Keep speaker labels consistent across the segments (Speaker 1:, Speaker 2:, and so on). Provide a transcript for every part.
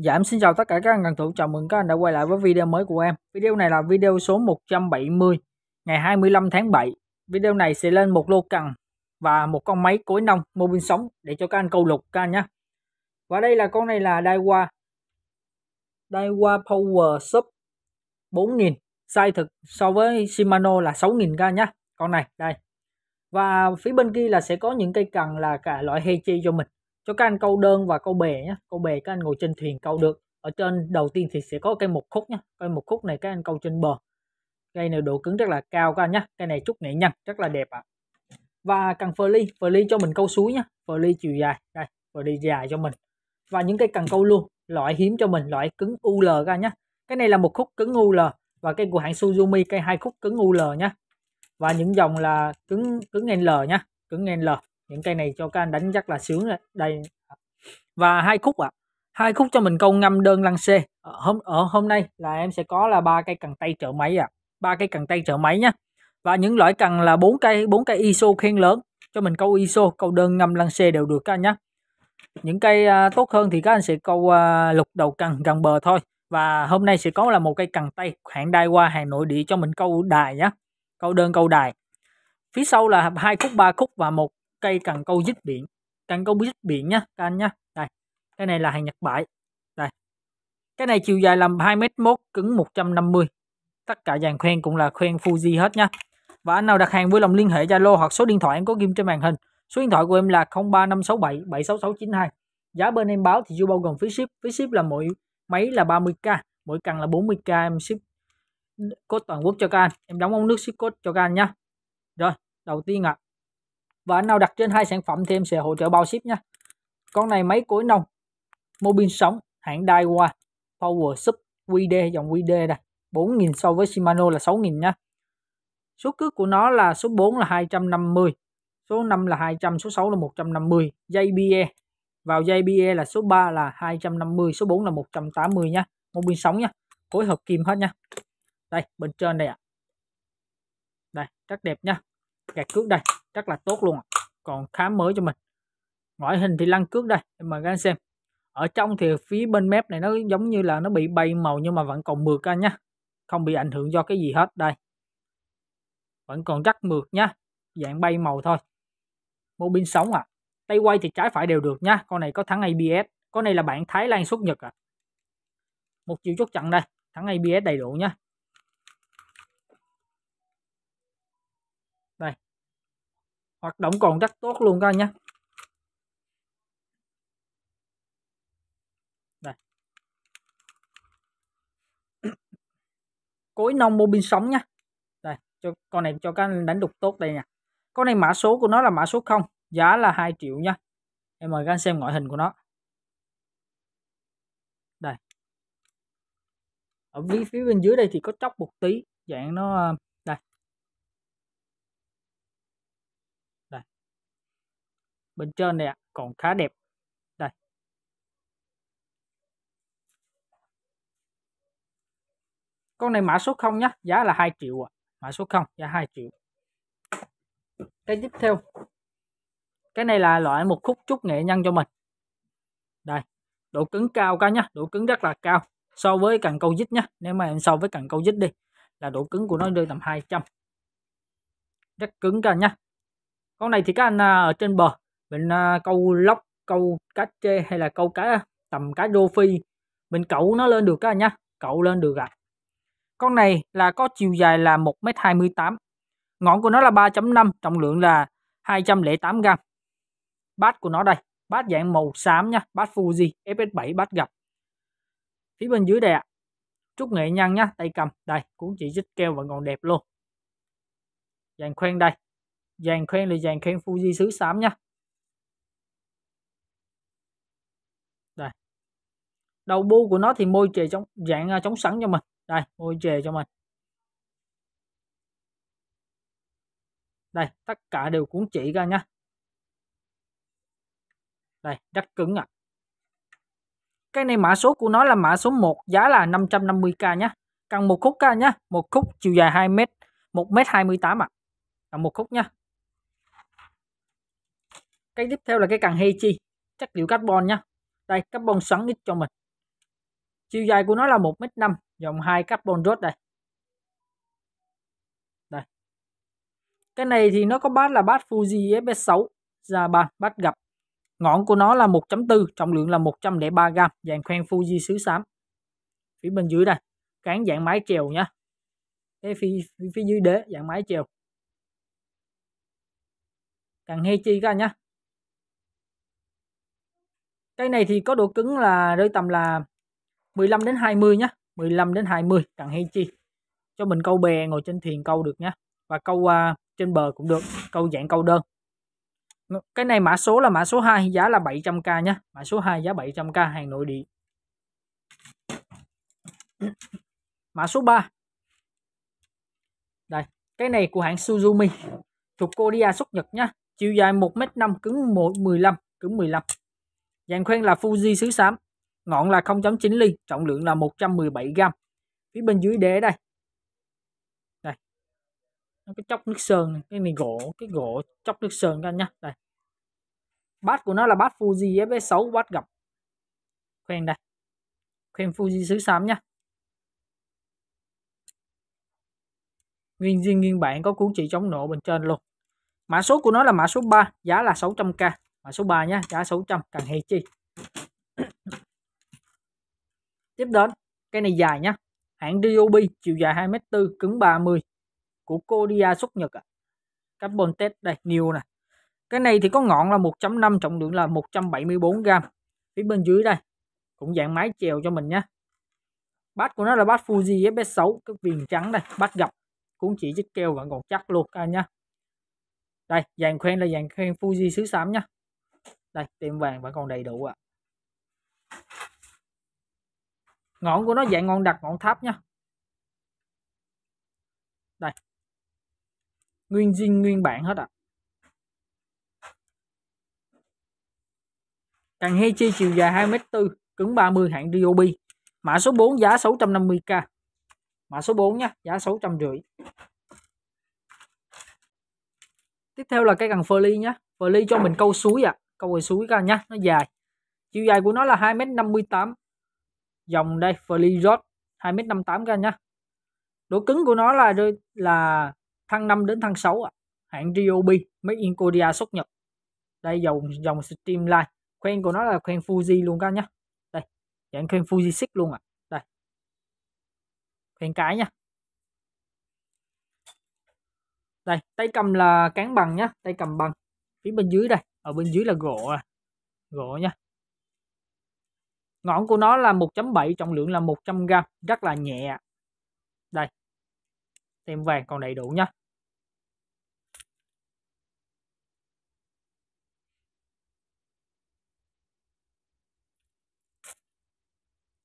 Speaker 1: Dạ em xin chào tất cả các anh cần thủ, chào mừng các anh đã quay lại với video mới của em Video này là video số 170 ngày 25 tháng 7 Video này sẽ lên một lô cần và một con máy cối nông mô bin sống để cho các anh câu lục các anh nhé Và đây là con này là Daiwa Daiwa Power Sub 4000 Size thực so với Shimano là 6000 các anh nhé Con này đây Và phía bên kia là sẽ có những cây cần là cả loại Heichi cho mình cho các anh câu đơn và câu bè nhé câu bè các anh ngồi trên thuyền câu được ở trên đầu tiên thì sẽ có cây một khúc nhé cây một khúc này các anh câu trên bờ cây này độ cứng rất là cao các anh nhé cây này chút nhẹ nhàng rất là đẹp ạ à. và cần phờ ly phờ ly cho mình câu suối nhé phờ ly chiều dài đây phờ ly dài cho mình và những cây cần câu luôn loại hiếm cho mình loại cứng UL ra nhé cái này là một khúc cứng UL và cây của hãng Suzumi cây hai khúc cứng UL nhé và những dòng là cứng cứng L nhé cứng L những cây này cho các anh đánh chắc là sướng rồi đây và hai khúc ạ à. hai khúc cho mình câu ngâm đơn lăng c ở hôm ở hôm nay là em sẽ có là ba cây cần tay trợ máy ạ à. ba cây cần tay trợ máy nhá và những loại cần là bốn cây bốn cây iso khen lớn cho mình câu iso câu đơn ngâm lăng c đều được các anh nhé những cây à, tốt hơn thì các anh sẽ câu à, lục đầu cần gần bờ thôi và hôm nay sẽ có là một cây cần tay hạng đai qua hàng nội địa cho mình câu đài nhá câu đơn câu đài phía sau là hai khúc ba khúc và một cây cần câu dít biển cần câu dít biển nhá các anh nhá đây cái này là hàng nhật bãi đây cái này chiều dài là 2 m 1 cứng 150 tất cả dàn khoen cũng là khoen Fuji hết nhá và anh nào đặt hàng vui lòng liên hệ Zalo hoặc số điện thoại em có ghim trên màn hình số điện thoại của em là 03567 76692 giá bên em báo thì chưa bao gồm phí ship phí ship là mỗi máy là 30k mỗi cần là 40k em ship code toàn quốc cho các anh em đóng ống nước ship code cho các anh nhá rồi đầu tiên ạ à, và anh nào đặt trên hai sản phẩm thì em sẽ hỗ trợ bao ship nha con này máy cối nông mô pin sống hãng Daiwa Power Sub wd dòng wd đây 4.000 so với Shimano là 6.000 nha số cước của nó là số 4 là 250 số 5 là 200 số 6 là 150 dây BE vào dây BE là số 3 là 250 số 4 là 180 nha mô pin sống nha phối hợp kim hết nha đây bên trên đây ạ à. đây rất đẹp nha gạt cước đây rất là tốt luôn còn khá mới cho mình ngoại hình thì lăn cước đây em mời các anh xem ở trong thì phía bên mép này nó giống như là nó bị bay màu nhưng mà vẫn còn mượt anh nhá không bị ảnh hưởng do cái gì hết đây vẫn còn rất mượt nhá dạng bay màu thôi mô bin sống à tay quay thì trái phải đều được nhá con này có thắng abs con này là bạn thái lan xuất nhật à một chiều chốt chặn đây thắng abs đầy đủ nhá hoạt động còn rất tốt luôn các anh nhé Đây. cối nông mô pin sống nhá đây cho con này cho các đánh đục tốt đây nè con này mã số của nó là mã số 0 giá là 2 triệu nhá. em mời các anh xem ngoại hình của nó đây ở phía bên dưới đây thì có chóc một tí dạng nó bên trên này còn khá đẹp đây con này mã số 0 nhé giá là 2 triệu ạ à. mã số 0 giá 2 triệu cái tiếp theo cái này là loại một khúc trúc nghệ nhân cho mình đây độ cứng cao cao nhá độ cứng rất là cao so với cần câu dít nhá nếu mà em so với cần câu dít đi là độ cứng của nó rơi tầm 200 rất cứng cả nhá con này thì các anh à, ở trên bờ mình à, câu lóc câu cá chê hay là câu cá tầm cá rô phi mình cậu nó lên được á nhá cậu lên được à con này là có chiều dài là 1m28 ngọn của nó là 3.5 trọng lượng là 208 gram bát của nó đây bát dạng màu xám nhá bát Fuji FS7 bát gặp phía bên dưới đây ạ à. Nghệ Nhân nhá tay cầm đây cũng chỉ dít keo và còn đẹp luôn dàn khoen đây dàn khoen là dàn khoen Fuji xứ xám nhá đầu bu của nó thì môi chè trong dạng à, chống sẵn cho mình đây môi chè cho mình đây tất cả đều cuốn chỉ ra nhá đây rất cứng ạ à. cái này mã số của nó là mã số 1 giá là 550k nhá cần một khúc ca nhá một khúc chiều dài 2 m 1 m 28 ạ à. cần một khúc nhá cái tiếp theo là cái cần Hechi chất liệu carbon nhá đây carbon xoắn ít cho mình chiều dài của nó là một m năm, dòng hai carbon rod đây đây cái này thì nó có bát là bát Fuji FS6 ra ba bát gặp ngọn của nó là 1.4 trọng lượng là 103 gram dàn khoen Fuji xứ xám phía bên dưới đây cán dạng mái chèo nhá cái phía, phía dưới đế dạng mái chèo càng hê chi các anh nhá cái này thì có độ cứng là rơi tầm là 15 đến 20 nhé 15 đến 20 đặng hay chi cho mình câu bè ngồi trên thuyền câu được nhé và câu uh, trên bờ cũng được câu dạng câu đơn cái này mã số là mã số 2 giá là 700k nhé mã số 2 giá 700k hàng nội địa mã số 3 đây cái này của hãng Suzumi thuộc Korea xuất Nhật nhé, chiều dài 1m5 cứng 15 cứng 15 dàn khoen là Fuji xứ xám ngọn là 0.9 ly trọng lượng là 117 gram phía bên dưới đế đây đây nó cái chóc nước sơn này. cái này gỗ cái gỗ chóc nước sơn các anh nhá đây bát của nó là bát Fuji fb 6 bát gặp. khoen đây khoen Fuji xứ xám nhá nguyên riêng nguyên bản có cuốn chỉ chống nổ bên trên luôn mã số của nó là mã số 3 giá là 600k mã số 3 nhá giá 600 càng hay chi tiếp đến cây này dài nhá hãng Ryobi chiều dài 2m4 cứng 30 của Kodia xuất Nhật ạ carbon test đây new nè cái này thì có ngọn là 1.5 trọng lượng là 174 gram phía bên dưới đây cũng dạng máy chèo cho mình nhá bát của nó là bát Fuji FS6 cái viền trắng đây bát gặp cũng chỉ chiếc keo vẫn còn chắc luôn các anh nhá đây dàn khoen là dàn khoen Fuji xứ xám nhá đây tiệm vàng vẫn còn đầy đủ ạ à ngọn của nó dạng ngọn đặc ngọn tháp nha đây nguyên zin nguyên bản hết ạ à. càng hay chi chiều dài 2 m bốn cứng 30 hạng DOB mã số 4 giá 650k mã số 4 nhá giá rưỡi tiếp theo là cái cần phơ ly nhé ly cho mình câu suối ạ à. câu về suối ra nhá nó dài chiều dài của nó là 2m58 dòng đây Free Rod 2m58 các anh nhá độ cứng của nó là là thăng 5 đến thăng 6 ạ à. hãng Ryobi Made in Korea xuất Nhật đây dòng dòng Streamline khoen của nó là khoen Fuji luôn các nhá đây dạng khoen Fuji 6 luôn ạ đây khoen cái nha đây tay cầm là cán bằng nhá tay cầm bằng phía bên dưới đây ở bên dưới là gỗ à gỗ nha ngọn của nó là 1.7 trọng lượng là 100 g rất là nhẹ đây tem vàng còn đầy đủ nhá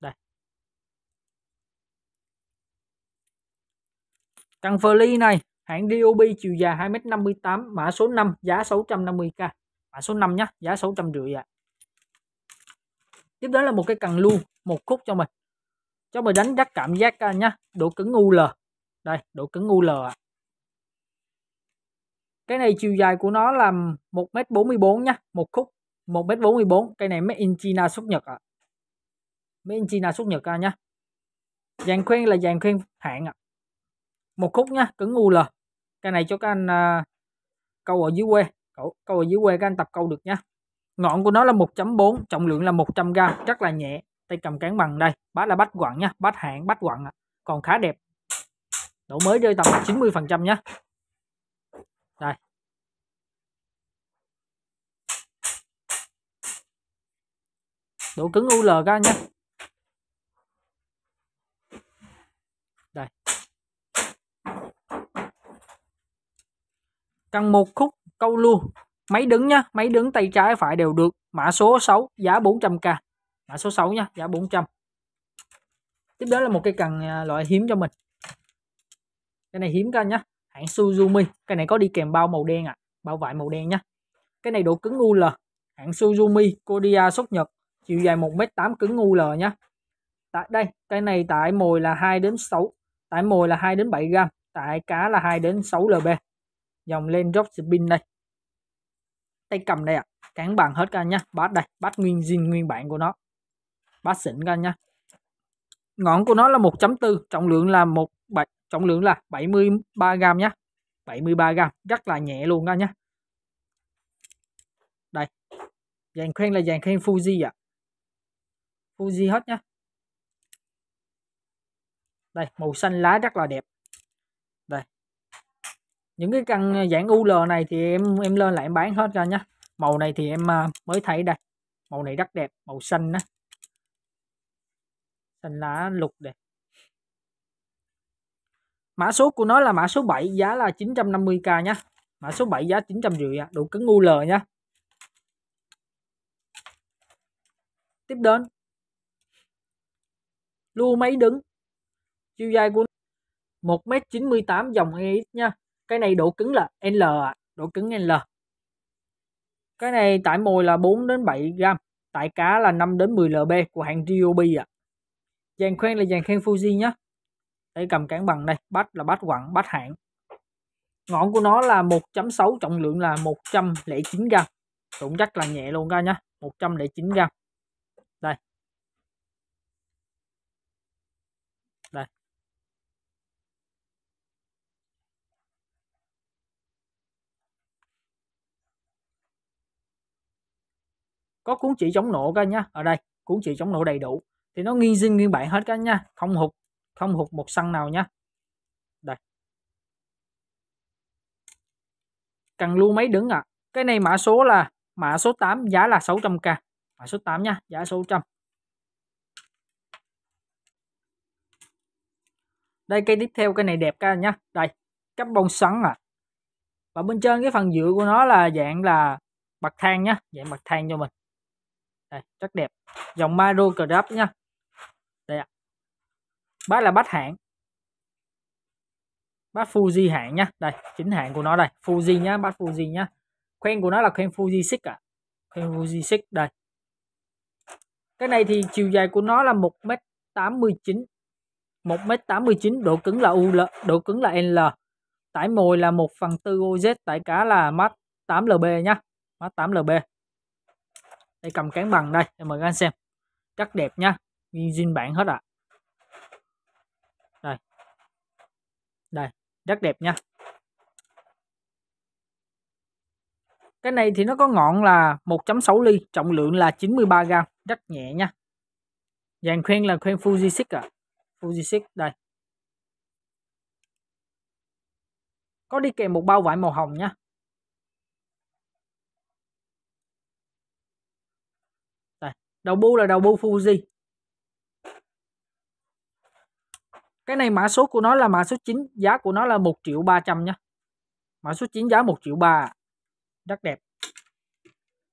Speaker 1: đây căn phờ ly này hãng DOB chiều dài 2m58 mã số 5 giá 650k mã số 5 nhá giá 650 ạ à tiếp đến là một cái cần lưu một khúc cho mình cho mình đánh đắt cảm giác à, nhá độ cứng UL đây độ cứng UL ạ cái này chiều dài của nó là 1m44 nhá một khúc 1m44 cây này made in China xuất Nhật ạ made in China xuất Nhật à nhá dàn khuyên là dàn khuyên hạng ạ một khúc nhá cứng UL cây này cho các anh à, câu ở dưới quê câu, câu ở dưới quê các anh tập câu được nhá ngọn của nó là 1.4 trọng lượng là 100 g rất là nhẹ tay cầm cán bằng đây bát là bát quặng nha bát hạng bát quặng còn khá đẹp độ mới rơi tầm 90 phần trăm nhé đây độ cứng UL các nhé đây cần một khúc câu luôn máy đứng nhá máy đứng tay trái phải đều được mã số 6 giá 400k mã số 6 nhá giá 400 tiếp đó là một cây cần à, loại hiếm cho mình cái này hiếm ra nhá hãng Suzumi cái này có đi kèm bao màu đen ạ à. bao vải màu đen nhá cái này độ cứng UL hãng Suzumi Kodia xuất Nhật chiều dài 1m8 cứng UL nhá tại đây cái này tại mồi là 2 đến 6 tại mồi là 2 đến 7 g tại cá là 2 đến 6 lb dòng lên drop spin đây tay cầm đây ạ à. cán bằng hết cả nhá, bát đây bát nguyên zin nguyên bản của nó bát xịn cả nhá, ngọn của nó là 1.4 trọng lượng là một bảy trọng lượng là 73 gram nhá 73 gram rất là nhẹ luôn đó nhá đây dàn khen là dàn khen Fuji ạ à. Fuji hết nhá đây màu xanh lá rất là đẹp những cái căn ờ, dạng UL này thì em em lên lại em bán hết ra nhá màu này thì em ờ, mới thấy đây màu này rất đẹp màu xanh đó xanh lá lục đẹp mã số của nó là mã số 7 giá là 950k nhá mã số 7 giá 950 rưỡi đủ cứng UL nhá tiếp đến lưu máy đứng chiều dài của 1m98 dòng EX nha cái này độ cứng là L độ cứng L cái này tải mồi là 4 đến 7 gram tải cá là 5 đến 10 lb của hãng Ryobi ạ dàn khoen là dàn khoen Fuji nhé để cầm cán bằng đây bát là bát quặng bát hạng ngọn của nó là 1.6 trọng lượng là 109 gram cũng chắc là nhẹ luôn ra nhá 109 gram đây đây có cuốn chỉ chống nổ các nhá ở đây cuốn chỉ chống nổ đầy đủ thì nó nghiêng zin nguyên bản hết các nhá không hụt không hụt một xăng nào nhá đây cần lưu mấy đứng ạ à. cái này mã số là mã số 8 giá là 600k mã số 8 nhá giá 600 đây cây tiếp theo cái này đẹp ca nhá đây cấp bông sắn à và bên trên cái phần giữa của nó là dạng là bậc thang nhá dạng bậc thang cho mình đây rất đẹp dòng Maro Crab nha đây ạ bác là bát hãng bát Fuji hãng nha đây chính hãng của nó đây Fuji nhá bát Fuji nhá khen của nó là khen Fuji 6 ạ à. Fuji 6 đây cái này thì chiều dài của nó là 1m89 1m89 độ cứng là UL độ cứng là L tải mồi là 1 phần 4 OZ tải cá là mát 8LB nhá mát 8LB đây cầm cán bằng đây em mời các anh xem rất đẹp nhá nguyên zin bản hết ạ à. đây đây rất đẹp nhá cái này thì nó có ngọn là 1.6 ly trọng lượng là 93 gram rất nhẹ nhá dàn khuyên là khuyên Fuji 6 à. Fuji 6 đây có đi kèm một bao vải màu hồng nha đầu bu là đầu bu Fuji cái này mã số của nó là mã số 9 giá của nó là 1 triệu 300 nhé mã số 9 giá 1 triệu 3 rất đẹp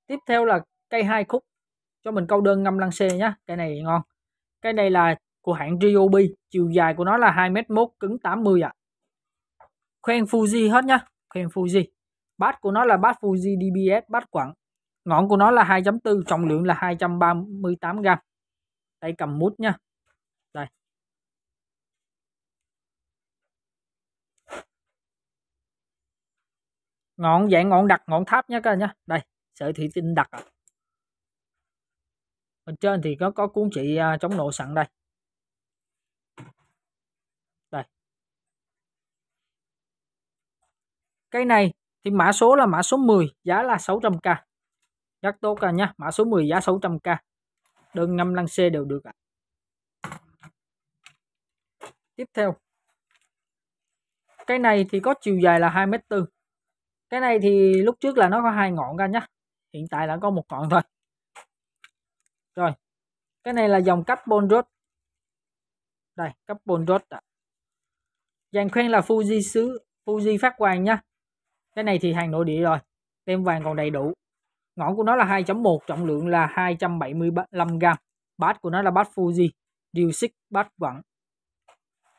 Speaker 1: tiếp theo là cây hai khúc cho mình câu đơn ngâm lăng xe nhé cây này ngon cái này là của hãng Ryobi chiều dài của nó là 2m1 cứng 80 ạ à. khoen Fuji hết nhá khoen Fuji bát của nó là bát Fuji DBS bát quặng ngọn của nó là 2.4 trọng lượng là 238 gram đây cầm mút nha đây ngọn dạng ngọn đặc ngọn tháp nha các nhá đây sợi thủy tinh đặc à. bên trên thì có có cuốn trị à, chống nổ sẵn đây đây cái này thì mã số là mã số 10 giá là 600k rất tốt cả nhé mã số 10 giá 600k đơn 5 lăng C đều được ạ tiếp theo cái này thì có chiều dài là 2m4 cái này thì lúc trước là nó có hai ngọn ra nhé hiện tại là có một ngọn thôi rồi cái này là dòng carbon rod đây carbon rod ạ dàn khoen là Fuji xứ Fuji phát quang nhá cái này thì hàng nội địa rồi tem vàng còn đầy đủ ngọn của nó là 2.1 trọng lượng là 275 gram bát của nó là bát Fuji điều xích bát quặng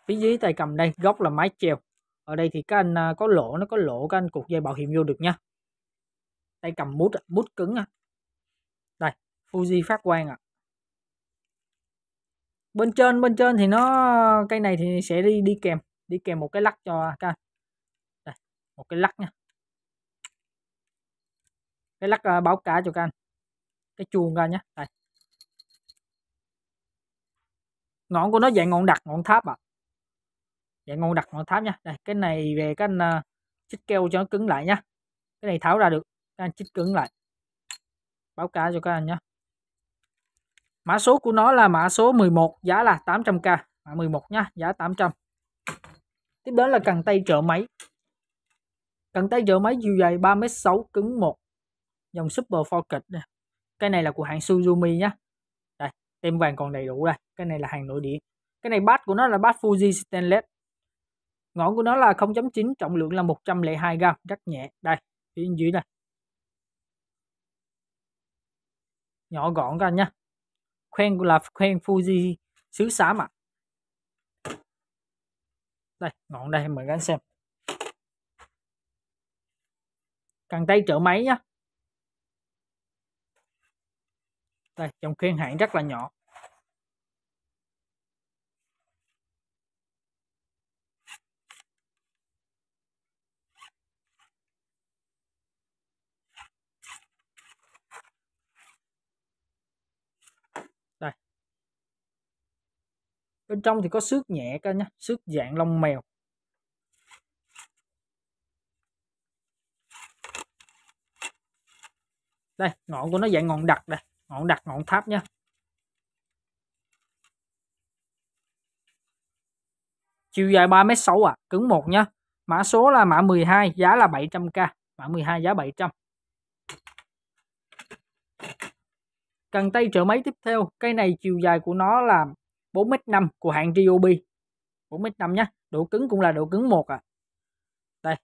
Speaker 1: phía dưới tay cầm đây góc là mái treo ở đây thì các anh à, có lỗ nó có lỗ các anh cột dây bảo hiểm vô được nha tay cầm mút mút cứng à. đây Fuji phát quang ạ à. bên trên bên trên thì nó cây này thì sẽ đi đi kèm đi kèm một cái lắc cho các anh đây một cái lắc nha cái lắc ờ, báo cá cho các anh cái chuông ra nhé đây ngọn của nó dạng ngọn đặc ngọn tháp à dạng ngọn đặc ngọn tháp nha đây cái này về các anh uh, chích keo cho nó cứng lại nhá cái này tháo ra được các anh chích cứng lại báo cá cho các anh nhé mã số của nó là mã số 11 giá là 800k mã 11 nhá giá 800 tiếp đến là cần tay trợ máy cần tay trợ máy chiều dài 3m6 cứng 1 dòng Super Focus này. cái này là của hãng Suzumi nhá đây tem vàng còn đầy đủ đây cái này là hàng nội địa cái này bát của nó là bát Fuji Stainless ngọn của nó là 0.9 trọng lượng là 102 g rất nhẹ đây phía dưới này, nhỏ gọn ra nhá khoen là khoen Fuji xứ xá mà đây ngọn đây mời các anh xem cần tay trợ máy nhá đây dòng khuyên hạn rất là nhỏ đây bên trong thì có xước nhẹ cả nhé xước dạng lông mèo đây ngọn của nó dạng ngọn đặc đây ngọn đặt ngọn tháp nhé chiều dài 3m6 à cứng một nhé mã số là mã 12 giá là 700k mã 12 giá 700 cần tay trợ máy tiếp theo cây này chiều dài của nó là 4m5 của hãng Ryobi 4m5 nhé độ cứng cũng là độ cứng một à đây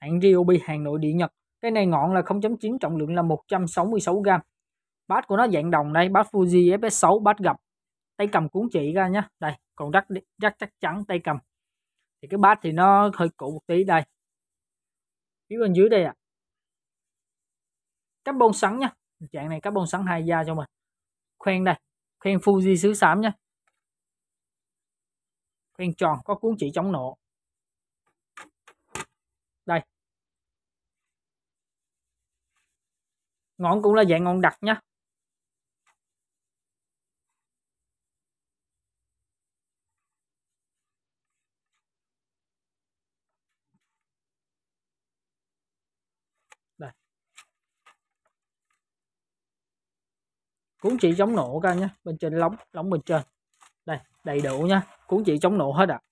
Speaker 1: hãng Ryobi hàng nội địa Nhật cái này ngọn là 0.9 trọng lượng là 166 gram bát của nó dạng đồng đây bát Fuji FS6 bát gập tay cầm cuốn chỉ ra nhá đây còn rắc rất chắc chắn tay cầm thì cái bát thì nó hơi cũ một tí đây phía bên dưới đây ạ à. bông sắn nhá dạng này bông sắn hai da cho mình khoen đây khoen Fuji xứ xám nhá khoen tròn có cuốn chỉ chống nổ ngọn cũng là dạng ngọn đặc nhé cuốn chỉ chống nổ các anh nhé bên trên lóng lóng bên trên đây đầy đủ nhá cuốn chỉ chống nổ hết ạ à.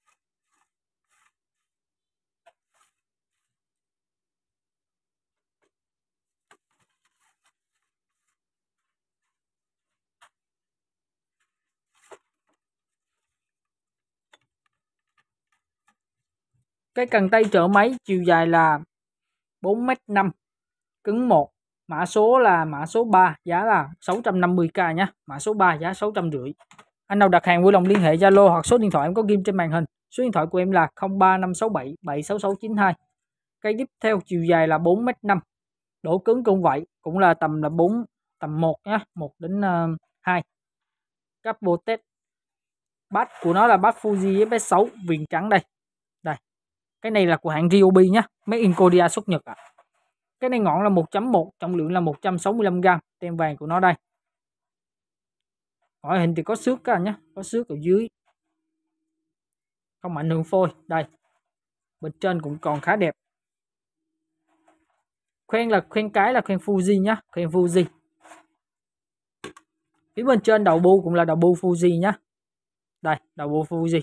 Speaker 1: Cái cần tay trợ máy chiều dài là 4m5, cứng 1, mã số là mã số 3, giá là 650k nhé, mã số 3 giá 650. Anh nào đặt hàng vui lòng liên hệ Zalo hoặc số điện thoại em có ghim trên màn hình. Số điện thoại của em là 03567 76692. Cây tiếp theo chiều dài là 4m5. Độ cứng cũng vậy, cũng là tầm là 4 tầm 1 nhá 1 đến uh, ờ, 2. Capo test. Bass của nó là bass Fuji FS6 viền trắng đây cái này là của hãng Ryobi nhá Made in Korea xuất Nhật ạ à. cái này ngọn là 1.1 trọng lượng là 165g tem vàng của nó đây ngoại hình thì có xước các anh nhá, có xước ở dưới không ảnh hưởng phôi đây bên trên cũng còn khá đẹp khoen là khoen cái là khoen Fuji nhá khoen Fuji phía bên trên đầu bu cũng là đầu bu Fuji nhá đây đầu bu Fuji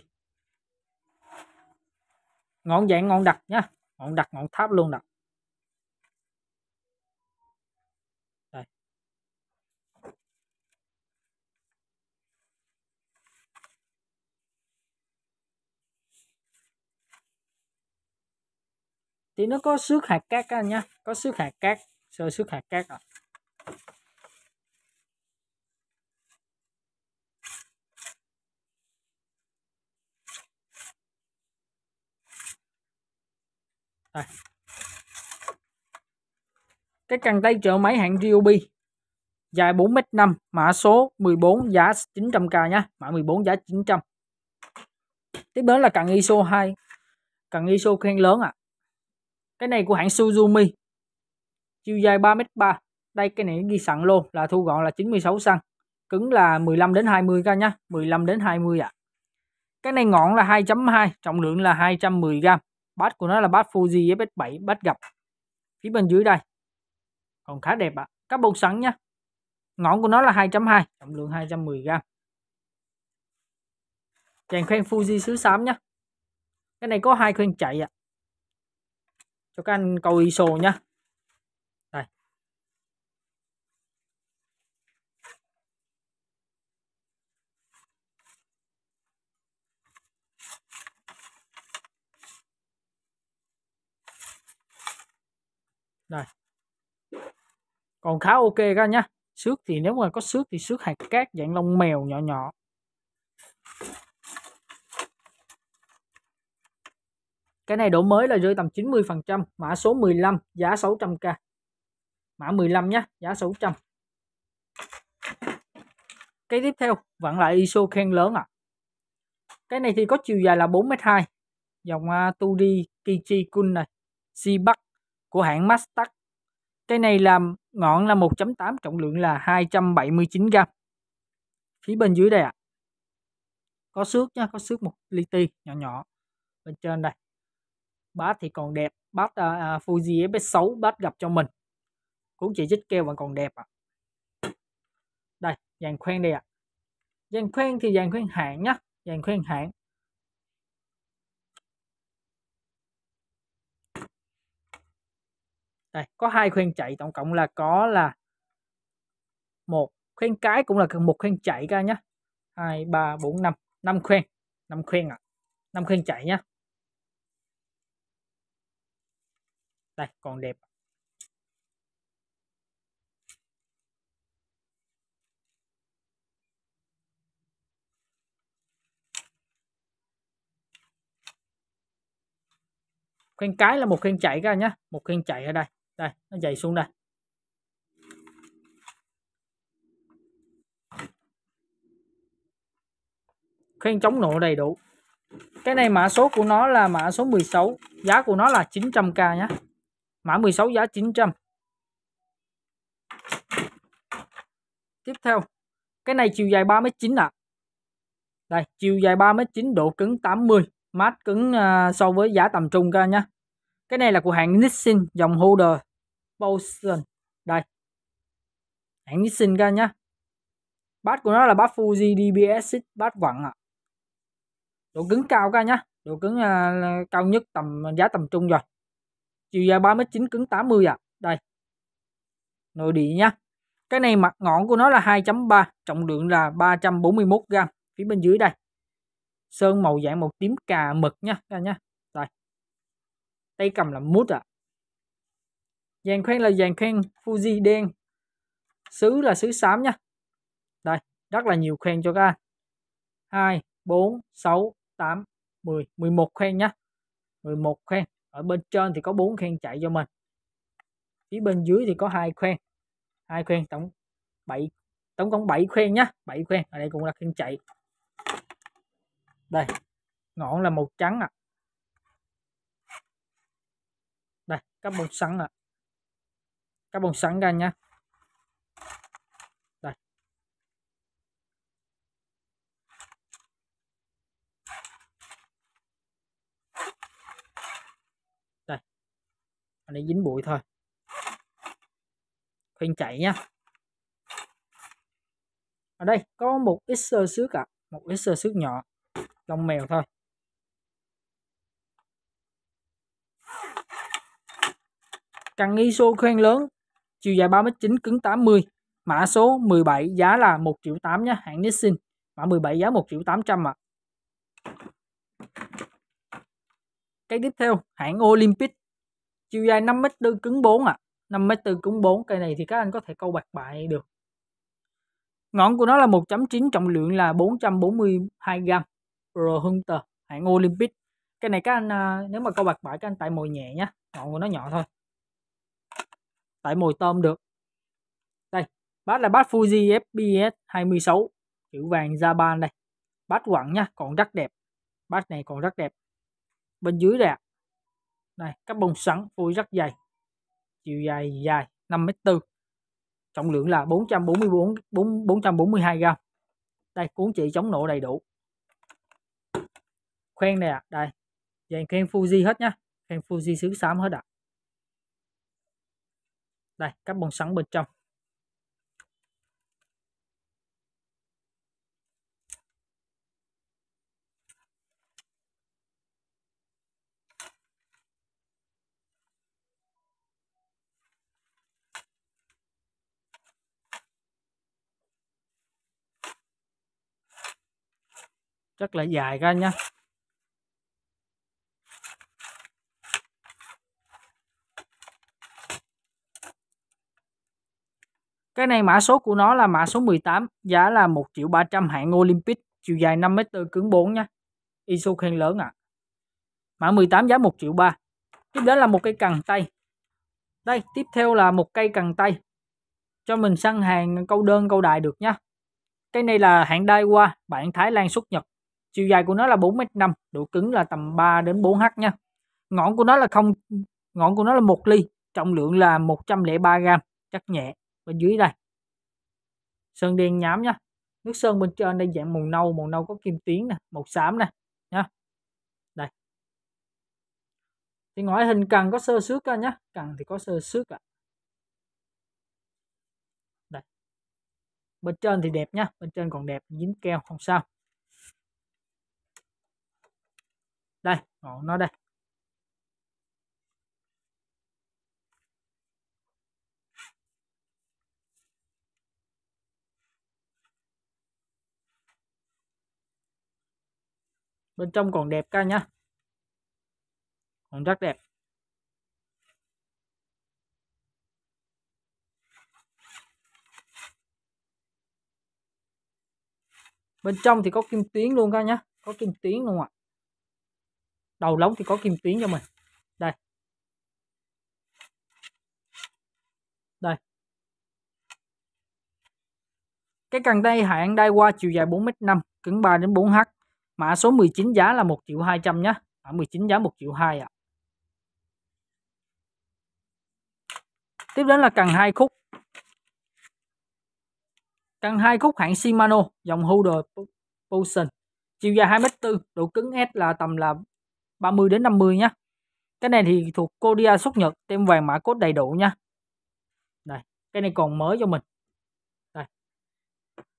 Speaker 1: ngọn dạng ngọn đặc nhá ngọn đặc ngọn tháp luôn đặc đây thì nó có xước hạt cát á nhá có xước hạt cát sơ xước hạt cát à. đây cái cần tay trợ máy hạng Ryobi dài 4m5 mã số 14 giá 900k nhé mã 14 giá 900 tiếp đến là cần ISO 2 cần ISO khen lớn ạ à. cái này của hãng Suzumi chiều dài 3m3 đây cái này ghi sẵn luôn là thu gọn là 96 xăng cứng là 15 đến 20 ca nhá 15 đến 20 ạ à. cái này ngọn là 2.2 trọng lượng là 210 gram bát của nó là bát Fuji với bass 7 bát gập phía bên dưới đây còn khá đẹp ạ à. bông sẵn nhá ngọn của nó là 2.2 trọng lượng 210 g dàn khoen Fuji xứ xám nhá cái này có hai khoen chạy ạ à. cho các anh coi ISO nhá Đây. Còn khá ok các nhá. Xước thì nếu mà có xước thì xước hạt cát dạng lông mèo nhỏ nhỏ. Cái này đổ mới là rơi tầm 90%, mã số 15, giá 600k. Mã 15 nhá, giá 600. Cái tiếp theo, vẫn là ISO khen lớn à. Cái này thì có chiều dài là 4m2, dòng uh, Turi Kichikun này, Shibak của hãng Mastag. Cây này làm ngọn là 1.8 trọng lượng là 279 g Phía bên dưới đây ạ. À. Có xước nha, có xước một ly ti nhỏ nhỏ bên trên đây. Bát thì còn đẹp, bát uh, uh, Fuji f 6 bát gặp cho mình. Cũng chỉ chích keo vẫn còn đẹp ạ. À. Đây, dàn khoen đây ạ. À. Dàn khoen thì dàn khoen hạng nhá, dàn khoen hạng đây có hai khuyên chạy tổng cộng là có là một khuyên cái cũng là một khuyên chạy ra nhé hai ba bốn năm năm khuyên năm khuyên ạ à. năm khuyên chạy nhé đây còn đẹp khuyên cái là một khuyên chạy ra nhé một khuyên chạy ở đây đây nó chạy xuống đây khen chống nổ đầy đủ cái này mã số của nó là mã số 16 giá của nó là 900k nhé mã 16 giá 900 tiếp theo cái này chiều dài 3m9 ạ à. đây chiều dài 3m9 độ cứng 80 mát cứng uh, so với giá tầm trung ca nhé cái này là của hãng Nissin dòng Holder Boston đây hãng Nixon ra nhá bát của nó là bát Fuji DBS bát vặn ạ độ cứng cao ra nhá độ cứng à, cao nhất tầm giá tầm trung rồi chiều dài 39 cứng 80 ạ à. đây nội địa nhá cái này mặt ngọn của nó là 2.3 trọng lượng là 341 gram phía bên dưới đây sơn màu dạng màu tím cà mực nhá ra nhá đây tay cầm là mút ạ à dàn khoen là dàn khoen Fuji đen sứ là sứ xám nha đây rất là nhiều khoen cho các anh 2 4 6 8 10 11 khoen nhá 11 khoen ở bên trên thì có 4 khoen chạy cho mình phía bên dưới thì có hai khoen hai khoen tổng 7 tổng cộng 7 khoen nhá 7 khoen ở đây cũng là khoen chạy đây ngọn là màu trắng ạ à. đây các màu xanh ạ à các bông sẵn ra nhé đây đây để dính bụi thôi khuyên chạy nhá, ở đây có một ít sơ xước ạ à, một ít sơ xước nhỏ lông mèo thôi Càng ISO khoen lớn chiều dài 3m9 cứng 80 mã số 17 giá là 1 triệu 8 nhé hãng Nissin mã 17 giá 1 triệu 800 ạ à. cái tiếp theo hãng Olympic chiều dài 5m4 cứng 4 ạ à. 5 m cứng 4 cây này thì các anh có thể câu bạc bại được ngọn của nó là 1.9 trọng lượng là 442 gram Pro Hunter hãng Olympic cái này các anh à, nếu mà câu bạc bại các anh tại mồi nhẹ nhé ngọn của nó nhỏ thôi tại mồi tôm được đây bát là bát Fuji FPS 26 kiểu vàng Japan đây bát quặng nha còn rất đẹp bát này còn rất đẹp bên dưới đây này các bông sẵn vui rất dày chiều dài dài 5m4 trọng lượng là 444 4, 442 gram đây cuốn chỉ chống nổ đầy đủ khoen nè à đây dàn khen Fuji hết nhá khen Fuji xứ xám hết ạ à đây các carbon sẵn bên trong rất là dài các anh nhé Cái này mã số của nó là mã số 18, giá là 1 triệu 300 hạng Olympic, chiều dài 5m4 cứng 4 nha. ISO khen lớn ạ. À. Mã 18 giá 1 triệu 3. Tiếp đến là một cây cần tay. Đây, tiếp theo là một cây cần tay. Cho mình săn hàng câu đơn câu đại được nha. Cái này là hãng Daiwa, bản Thái Lan xuất Nhật. Chiều dài của nó là 4m5, độ cứng là tầm 3 đến 4h nha. Ngọn của nó là không ngọn của nó là 1 ly, trọng lượng là 103 g, chắc nhẹ bên dưới đây sơn đen nhám nhá nước sơn bên trên đây dạng màu nâu màu nâu có kim tuyến nè màu xám nè nhá đây thì ngoại hình cần có sơ xước nhá cần thì có sơ xước ạ à. đây bên trên thì đẹp nhá bên trên còn đẹp dính keo không sao đây còn nó đây bên trong còn đẹp ca nhá còn rất đẹp bên trong thì có kim tuyến luôn ca nhá có kim tuyến luôn ạ đầu lóng thì có kim tuyến cho mình đây đây cái cần đây hạng đai qua chiều dài 4m5 cứng 3 đến 4h Mã số 19 giá là 1 triệu 200 nhé. Mã 19 giá 1 triệu 2 ạ. Tiếp đến là cần hai khúc. Cần hai khúc hãng Shimano dòng Holder Potion. Chiều dài 2m4, độ cứng S là tầm là 30 đến 50 nhé. Cái này thì thuộc Kodia xuất Nhật, tem vàng mã cốt đầy đủ nha. Đây, cái này còn mới cho mình. Đây.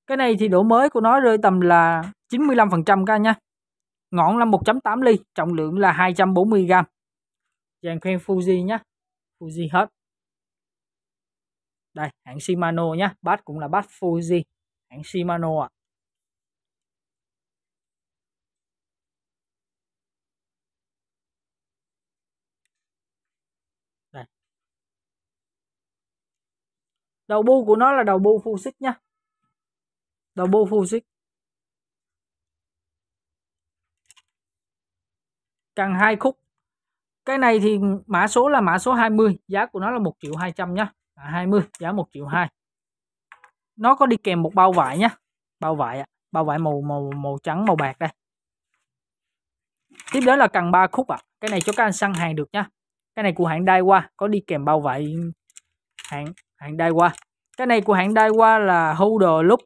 Speaker 1: Cái này thì độ mới của nó rơi tầm là 95% các anh nhé. Ngọn là 1.8 ly, trọng lượng là 240 g. Dàn khoen Fuji nhé. Fuji hết. Đây, hãng Shimano nhé, bát cũng là bát Fuji, hãng Shimano ạ. À. Đây. Đầu bu của nó là đầu bu Fusix nhé. Đầu bu Fusix. càng hai khúc cái này thì mã số là mã số 20 giá của nó là 1 triệu 200 nhá à, 20 giá 1 triệu 2 nó có đi kèm một bao vải nhá bao vải ạ bao vải màu màu màu trắng màu bạc đây tiếp đến là cần ba khúc ạ à. cái này cho các anh săn hàng được nhá cái này của hãng Daiwa có đi kèm bao vải hãng hãng Daiwa cái này của hãng Daiwa là holder loop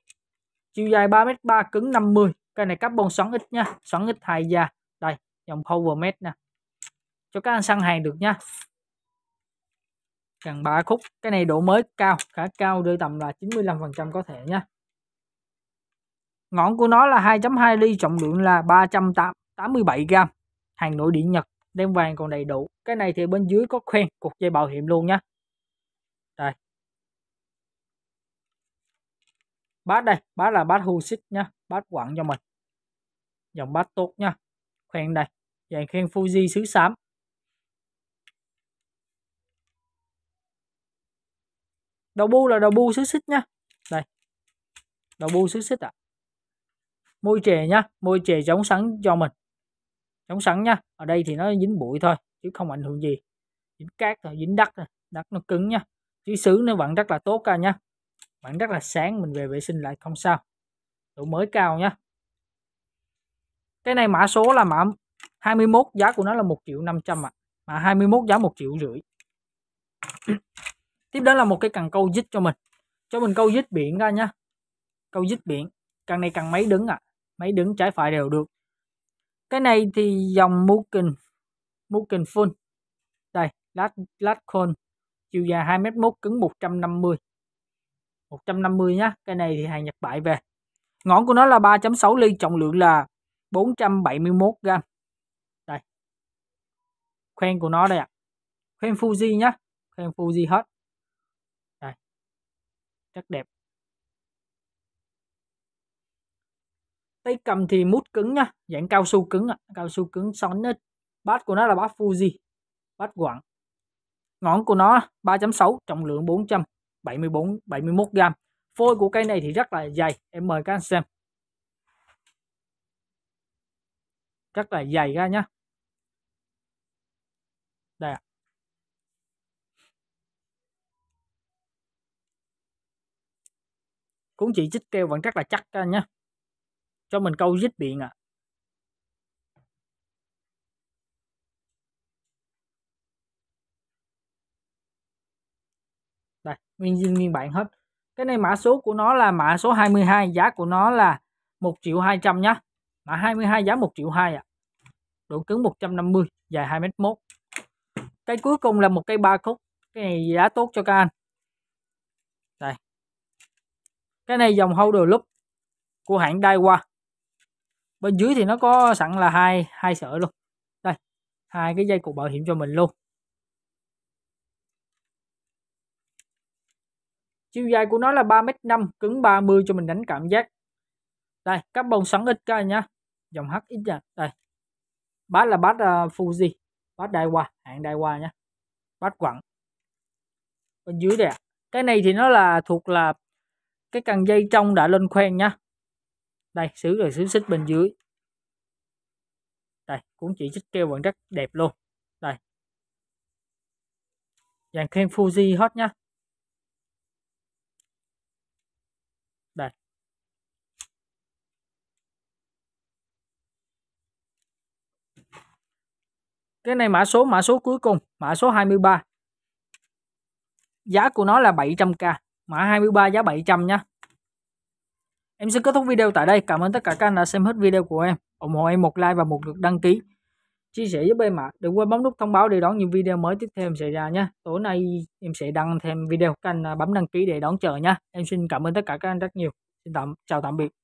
Speaker 1: chiều dài 3m3 cứng 50 cái này carbon xoắn ít nha xoắn ít hai da dòng cover made nè cho các anh săn hàng được nha cần ba khúc cái này độ mới cao khá cao rơi tầm là 95% có thể nha ngọn của nó là 2.2 ly trọng lượng là 387 gram hàng nội địa Nhật đem vàng còn đầy đủ cái này thì bên dưới có khoen cục dây bảo hiểm luôn nhá đây bát đây bát là bát husik nhá bát quặng cho mình dòng bát tốt nhá khen đây, dàn khen Fuji xứ xám đầu bu là đầu bu xứ xích nhá, đây đầu bu xứ xích ạ à. môi chè nhá, môi chè chống sắn cho mình chống sắn nhá, ở đây thì nó dính bụi thôi chứ không ảnh hưởng gì dính cát rồi dính đất thôi đất nó cứng nhá, chứ xứ nó vẫn rất là tốt ca nhá, vẫn rất là sáng mình về vệ sinh lại không sao độ mới cao nhá cái này mã số là mã 21 giá của nó là 1 triệu 500 ạ à. mà 21 giá 1 triệu rưỡi tiếp đến là một cái cần câu dít cho mình cho mình câu dít biển ra nhá câu dít biển càng này càng mấy đứng ạ à. mấy đứng trái phải đều được cái này thì dòng Mugen Mugen Full đây lát lát khôn chiều dài 2m1 cứng 150 150 nhá cái này thì hàng Nhật bại về ngón của nó là 3.6 ly trọng lượng là 471 gram đây khoen của nó đây ạ à. khoen Fuji nhá khoen Fuji hết đây rất đẹp tay cầm thì mút cứng nhá dạng cao su cứng ạ à. cao su cứng xoắn ít bát của nó là bát Fuji bát quặng ngón của nó 3.6 trọng lượng 474 71 gram phôi của cây này thì rất là dày em mời các anh xem rất là dày ra nhé đây ạ cũng chỉ chích keo vẫn rất là chắc ra nhé cho mình câu dít điện ạ à. đây nguyên dinh nguyên bản hết cái này mã số của nó là mã số 22 giá của nó là 1 triệu 200 nhé mã 22 giá 1 triệu 2 ạ độ cứng 150 dài 2m1 cái cuối cùng là một cây ba khúc cái này giá tốt cho các anh đây cái này dòng holder loop của hãng Daiwa bên dưới thì nó có sẵn là hai hai sợi luôn đây hai cái dây cục bảo hiểm cho mình luôn chiều dài của nó là 3m5 cứng 30 cho mình đánh cảm giác đây các bông sáng ít các nhá dòng ít nhá đây bát là bát uh, Fuji bát Daiwa hãng Daiwa nhá bát quặng bên dưới đây cái này thì nó là thuộc là cái cần dây trong đã lên khoen nhá đây xử rồi xử xích bên dưới đây cũng chỉ xích keo vẫn rất đẹp luôn đây dàn khen Fuji hết nhá cái này mã số mã số cuối cùng mã số 23 giá của nó là 700k mã 23 giá 700 nhá em sẽ kết thúc video tại đây cảm ơn tất cả các anh đã xem hết video của em ủng hộ em một like và một lượt đăng ký chia sẻ giúp em ạ đừng quên bấm nút thông báo để đón những video mới tiếp theo em sẽ ra nhé tối nay em sẽ đăng thêm video các anh bấm đăng ký để đón chờ nhé em xin cảm ơn tất cả các anh rất nhiều xin tạm chào tạm biệt